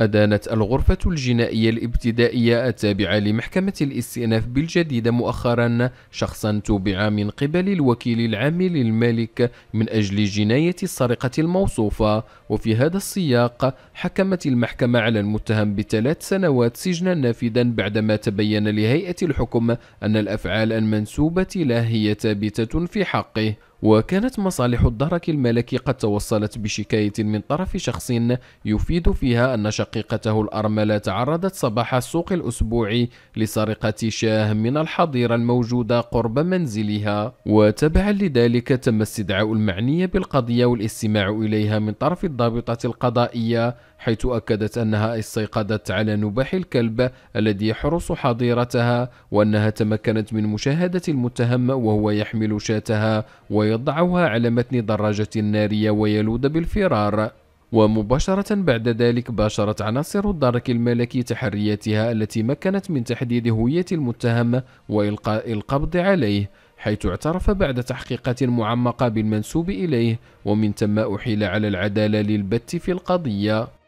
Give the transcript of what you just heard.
أدانت الغرفة الجنائية الابتدائية التابعة لمحكمة الاستئناف بالجديدة مؤخرا شخصا توبع من قبل الوكيل العام للملك من أجل جناية السرقة الموصوفة وفي هذا السياق حكمت المحكمة على المتهم بثلاث سنوات سجنا نافذا بعدما تبين لهيئة الحكم أن الأفعال المنسوبة له هي ثابتة في حقه وكانت مصالح الدرك الملكي قد توصلت بشكاية من طرف شخص يفيد فيها أن شقيقته الأرملة تعرضت صباح السوق الأسبوعي لسرقة شاه من الحظيرة الموجودة قرب منزلها وتبعا لذلك تم استدعاء المعنية بالقضية والاستماع إليها من طرف الضابطة القضائية حيث أكدت أنها استيقظت على نباح الكلب الذي يحرس حظيرتها وأنها تمكنت من مشاهدة المتهم وهو يحمل شاتها ويضعها على متن دراجة نارية ويلود بالفرار ومباشرة بعد ذلك باشرت عناصر الدرك الملكي تحرياتها التي مكنت من تحديد هوية المتهم وإلقاء القبض عليه حيث اعترف بعد تحقيقات معمقة بالمنسوب إليه ومن ثم أحيل على العدالة للبت في القضية